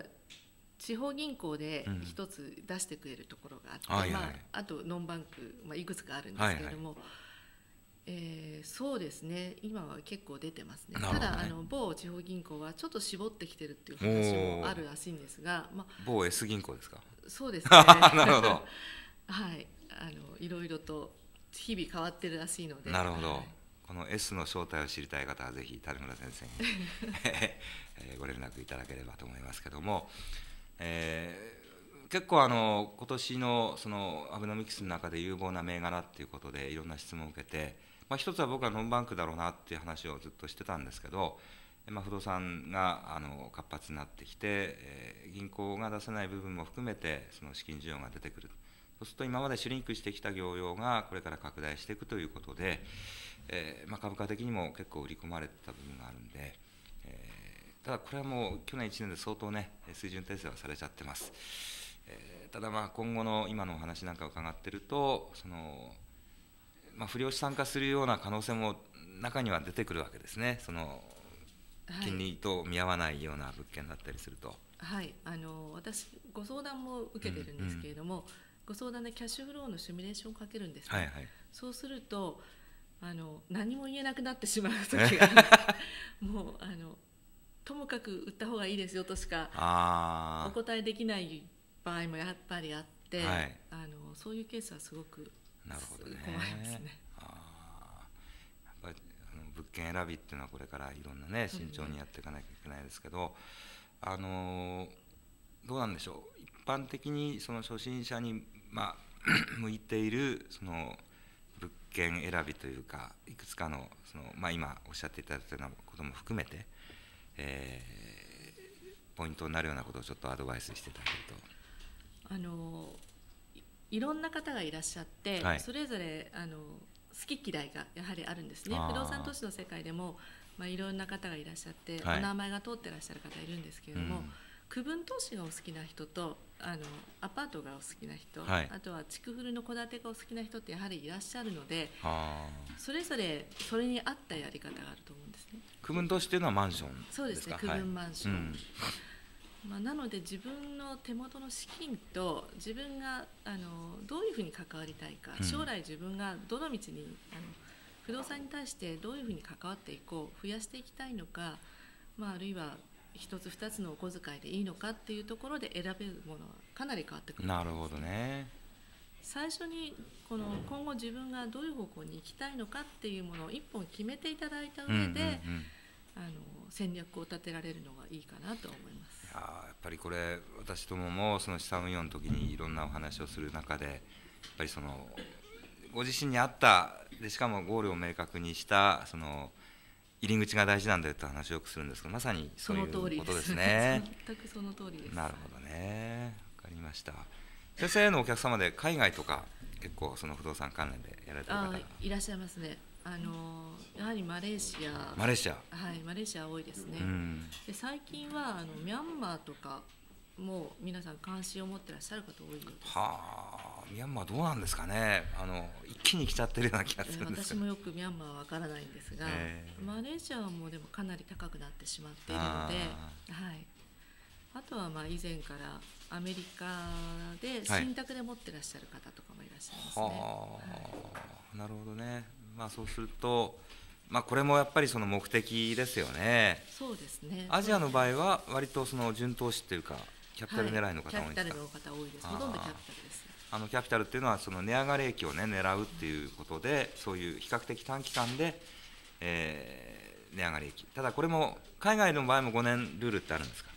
地方銀行で一つ出してくれるところがあって、うんまあ、あとノンバンク、まあ、いくつかあるんですけれども、はいはい、えー、そうですね今は結構出てますね、ね、ただあの某地方銀行はちょっと絞ってきてるっていう話もあるらしいんですが、まあ、某 S 銀行ですかそうですね なるほどはいあのいろいろと日々変わってるらしいのでなるほど、この S の正体を知りたい方はぜひ谷村先生に ご連絡いただければと思いますけども、えー、結構あの今年のそのアベノミクスの中で有望な銘柄っていうことでいろんな質問を受けて、まあ、一つは僕はノンバンクだろうなっていう話をずっとしてたんですけどまあ、不動産があの活発になってきて、えー、銀行が出せない部分も含めてその資金需要が出てくるそうすると今までシュリンクしてきた業用がこれから拡大していくということで、えーまあ、株価的にも結構売り込まれてた部分があるんで、えー、ただこれはもう去年1年で相当ね水準訂正はされちゃってます、えー、ただまあ今後の今のお話なんか伺ってるとその、まあ、不良資産化するような可能性も中には出てくるわけですねその金利と見合わないような物件だったりすると。はい、あの私ご相談も受けてるんですけれども、うんうん、ご相談でキャッシュフローのシミュレーションをかけるんです、はいはい、そうするとあの何も言えなくなってしまう時が もうあのともかく売った方がいいですよとしかお答えできない場合もやっぱりあって、はい、あのそういうケースはすごく困りますね。物件選びっていうのはこれからいろんなね慎重にやっていかなきゃいけないですけど、あのどうなんでしょう一般的にその初心者に、まあ、向いているその物件選びというかいくつかのその、まあ、今おっしゃっていただいたようなことも含めて、えー、ポイントになるようなことをちょっとアドバイスしていただけると。あのいろんな方がいらっしゃって、はい、それぞれあの好き嫌いがやはりあるんですね不動産投資の世界でも、まあ、いろんな方がいらっしゃって、はい、お名前が通ってらっしゃる方いるんですけれども、うん、区分投資がお好きな人とあのアパートがお好きな人、はい、あとは築古の戸建てがお好きな人ってやはりいらっしゃるのでそれぞれそれに合ったやり方があると思うんですね。区分投資っていうのはマンションそうですね区分マンション、はいうんまあ、なので自分の手元の資金と自分があのどういうふうに関わりたいか、将来自分がどの道にあの不動産に対してどういうふうに関わっていこう増やしていきたいのか、まあ、あるいは1つ2つのお小遣いでいいのかっていうところで選べるものはかなり変わってくる、ね、なるほどね最初にこの今後自分がどういう方向に行きたいのかっていうものを1本決めていただいた上で、うんうんうん、あの戦略を立てられるのがいいかなと思います。あやっぱりこれ私どももその資産運用の時にいろんなお話をする中でやっぱりそのご自身に合ったでしかもゴールを明確にしたその入り口が大事なんだよって話をよくするんですけどまさにそういうことですね。全くその通りですなるほどね分かりました先生のお客様で海外とか結構その不動産関連でやられてる方いらっしゃいますねあのやはりマレーシアマレーシアはいマレーシア多いですね、うん、で最近はあのミャンマーとかも皆さん関心を持ってらっしゃる方多いですはあミャンマーどうなんですかねあの一気に来ちゃってるような気がするんです 私もよくミャンマーはわからないんですが、えー、マレーシアもでもかなり高くなってしまっているのではいあとはまあ以前からアメリカで信託で持ってらっしゃる方とかもいらっしゃいますね。はい、なるほどね。まあ、そうすると、まあ、これもやっぱりその目的ですよね。そうですねアジアの場合は割とその順投資っていうかキャピタル狙いの方が多いんですか、はどあのキャピタルっていうのはその値上がり益をね狙うっていうことでそういう比較的短期間で、え値上がり益ただこれも海外の場合も5年ルールってあるんですか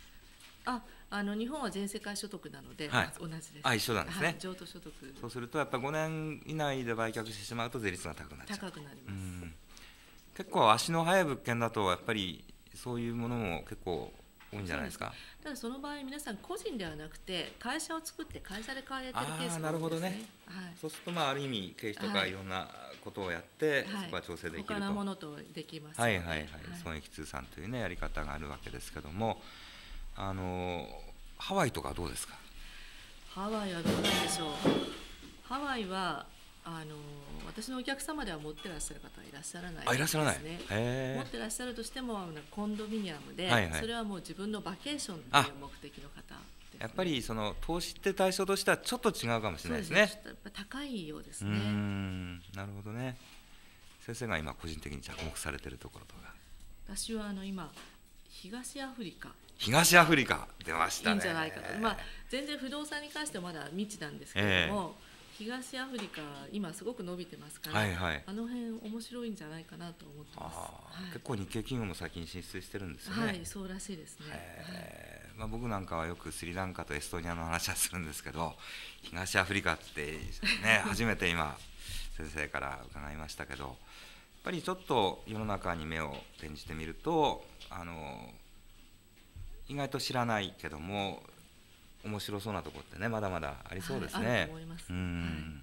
ああの日本は全世界所得なので、はい、同じです。あ一緒なんですね、はい、譲渡所得。そうするとやっぱ五年以内で売却してしまうと税率が高くなっちゃう。高くなります。結構足の速い物件だとやっぱりそういうものも結構多いんじゃないですか。すただその場合皆さん個人ではなくて会社を作って会社で買われてるケースもが、ね、なるほどね。はい。そうするとまあある意味経費とかいろんなことをやって、はい、そこは調整できると。他のものとできます、ね、はいはいはい。損益通算というねやり方があるわけですけども。あのハワイとかどうですかハワイはどうなんでしょうハワイはあの私のお客様では持ってらっしゃる方はいらっしゃらないです、ね、いらっしゃらない持ってらっしゃるとしてもコンドミニアムで、はいはい、それはもう自分のバケーションという目的の方、やっぱりその投資って対象としてはちょっと違うかもしれないですね。すね高いようですね。なるほどね。先生が今個人的に着目されてるところとか。私はあの今東アフリカ東アフリカ出ました、ね、全然不動産に関してはまだ未知なんですけれども、えー、東アフリカ今すごく伸びてますから、はいはい、あの辺面白いんじゃないかなと思ってます、はい、結構日系企業も最近進出してるんですよねはいそうらしいですね、えー、まあ、僕なんかはよくスリランカとエストニアの話はするんですけど東アフリカってね 初めて今先生から伺いましたけどやっぱりちょっと世の中に目を転じてみるとあの意外と知らないけども面白そうなとこってねまだまだありそうですね。はい、すうん、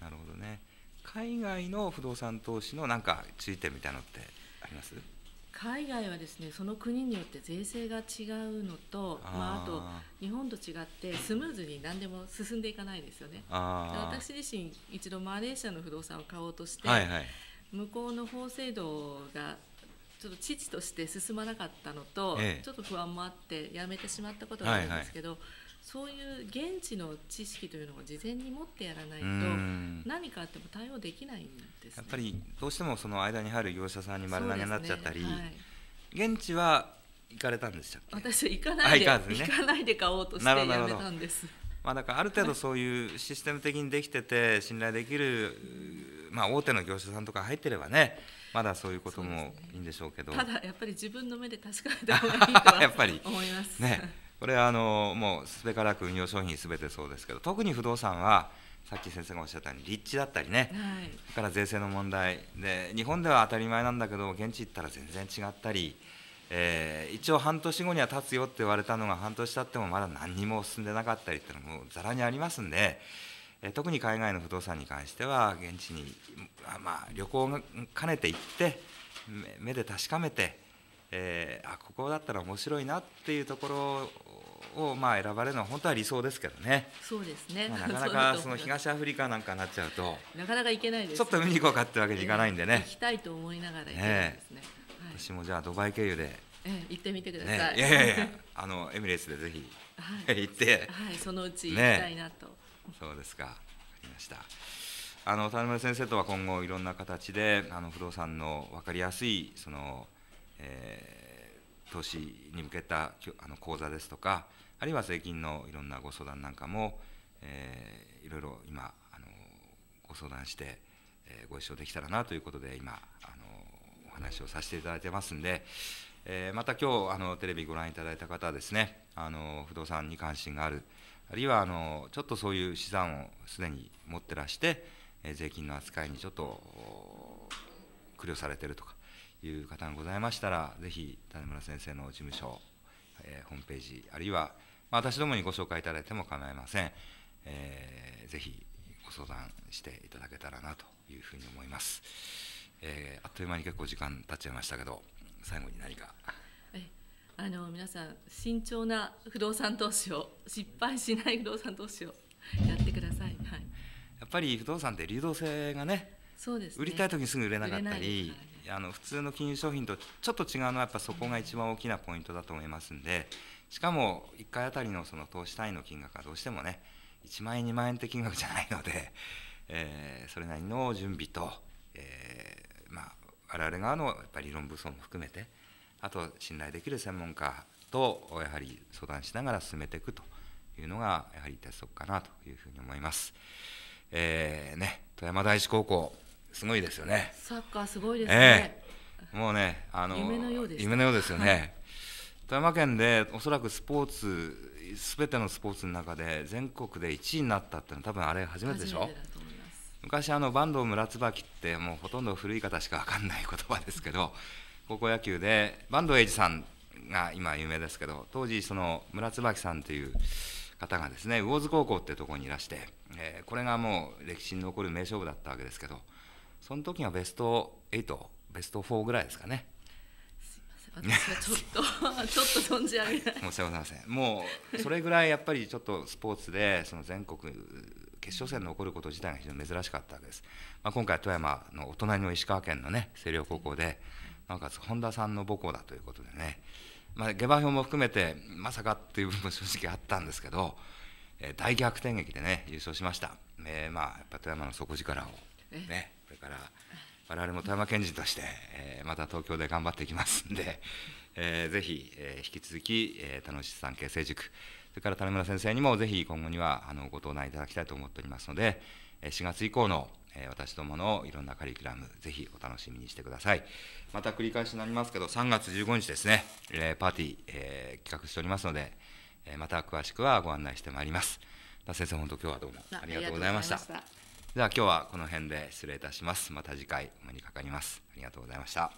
はい、なるほどね。海外の不動産投資のなんか注意点みたいのってあります？海外はですねその国によって税制が違うのとあ,、まあ、あと日本と違ってスムーズに何でも進んでいかないですよね。私自身一度マレーシアの不動産を買おうとして、はいはい、向こうの法制度がちょっと父として進まなかったのと、ええ、ちょっと不安もあってやめてしまったことがあるんですけど、はいはい、そういう現地の知識というのを事前に持ってやらないと何かあっても対応できないんです、ね、やっぱりどうしてもその間に入る業者さんに丸投げになっちゃったり、ねはい、現地は行かれたんでしたっけ私行かないで行か,、ね、行かないで買おうとしてやめたんです。まあ、だからある程度そういうシステム的にできてて信頼できる、まあ、大手の業者さんとか入ってればねまだそういうこともいいんでしょうけど、ね、ただやっぱり自分の目で確かめた方がいいとは やっぱり思います。ね、これはあのもうすべからく運用商品すべてそうですけど特に不動産はさっき先生がおっしゃったように立地だったりね、はい、それから税制の問題で日本では当たり前なんだけど現地行ったら全然違ったり。えー、一応半年後には経つよって言われたのが半年経ってもまだ何にも進んでなかったりっていうのもざらにありますんで特に海外の不動産に関しては現地に、まあ、旅行を兼ねて行って目で確かめて、えー、あここだったら面白いなっていうところを、まあ、選ばれるのは本当は理想ですけどねそうですね、まあ、なかなかその東アフリカなんかになっちゃうとなかなか行けないです、ね、ちょっと見に行こうかってわけにいかないんでね、行きたいと思いながら行けないですね、えはい、私もじゃあドバイ経由でええ、行ってみてください。ね、いやいやいや、あのエミレーツでぜひ、はい、行って、はい、そのうち行きたいなとそうですか。わかりました。あの田村先生とは今後いろんな形であの不動産の分かりやすいその、えー、投資に向けたあの講座ですとかあるいは税金のいろんなご相談なんかも、えー、いろいろ今あのご相談して、えー、ご一緒できたらなということで今あのお話をさせていただいてますんで、えー、また今日あのテレビご覧いただいた方はですねあの不動産に関心があるあるいはあのちょっとそういう資産をすでに持ってらして、え税金の扱いにちょっと苦慮されてるとかいう方がございましたら、ぜひ種村先生の事務所、えー、ホームページ、あるいは、まあ、私どもにご紹介いただいても構いません、えー、ぜひご相談していただけたらなというふうに思います。えー、あっという間に結構時間経っちゃいましたけど、最後に何か。あの皆さん慎重な不動産投資を失敗しない不動産投資を やってください、はい、やっぱり不動産って流動性がねそうです、ね、売りたい時にすぐ売れなかったり、はい、あの普通の金融商品とちょっと違うのはやっぱそこが一番大きなポイントだと思いますんでしかも1回あたりのその投資単位の金額はどうしてもね1万円2万円って金額じゃないので、えー、それなりの準備と、えー、まあ我々側のやっぱり理論武装も含めてあと信頼できる専門家とやはり相談しながら進めていくというのがやはり鉄則かなというふうに思います。えー、ね、富山第一高校すごいですよね。サッカーすごいですね。えー、もうね、あの夢のようですよね、よね。富山県でおそらくスポーツすべてのスポーツの中で全国で1位になったっていうのは多分あれ初めてでしょ。昔あの坂東村椿ってもうほとんど古い方しか分かんない言葉ですけど高校野球で坂東栄二さんが今有名ですけど当時その村椿さんという方がですね魚津高校ってとこにいらして、えー、これがもう歴史に残る名勝負だったわけですけどその時はベスト8ベスト4ぐらいですかね。私はちょっと ちょっと存じ上げない、申し訳ございませんもうそれぐらいやっぱりちょっとスポーツでその全国決勝戦に残ること自体が非常に珍しかったわけです、まあ、今回富山のお隣の石川県のね星稜高校で、なおかつ本田さんの母校だということでね、まあ、下馬評も含めてまさかっていう部分も正直あったんですけど、えー、大逆転劇でね優勝しました、えー、まあやっぱ富山の底力をねこれから我々も富山県人として、えー、また東京で頑張っていきますんで、えー、ぜひ、えー、引き続き、えー、楽しさ産成塾それから田村先生にもぜひ今後にはあのご登壇いただきたいと思っておりますので4月以降のえー、私どものいろんなカリキュラム、ぜひお楽しみにしてください。また繰り返しになりますけど、3月15日ですね、えー、パーティー、えー、企画しておりますので、えー、また詳しくはご案内してまいります。先生、本当今日はどうもありがとうございました。では今日はこの辺で失礼いたします。また次回お目にかかります。ありがとうございました。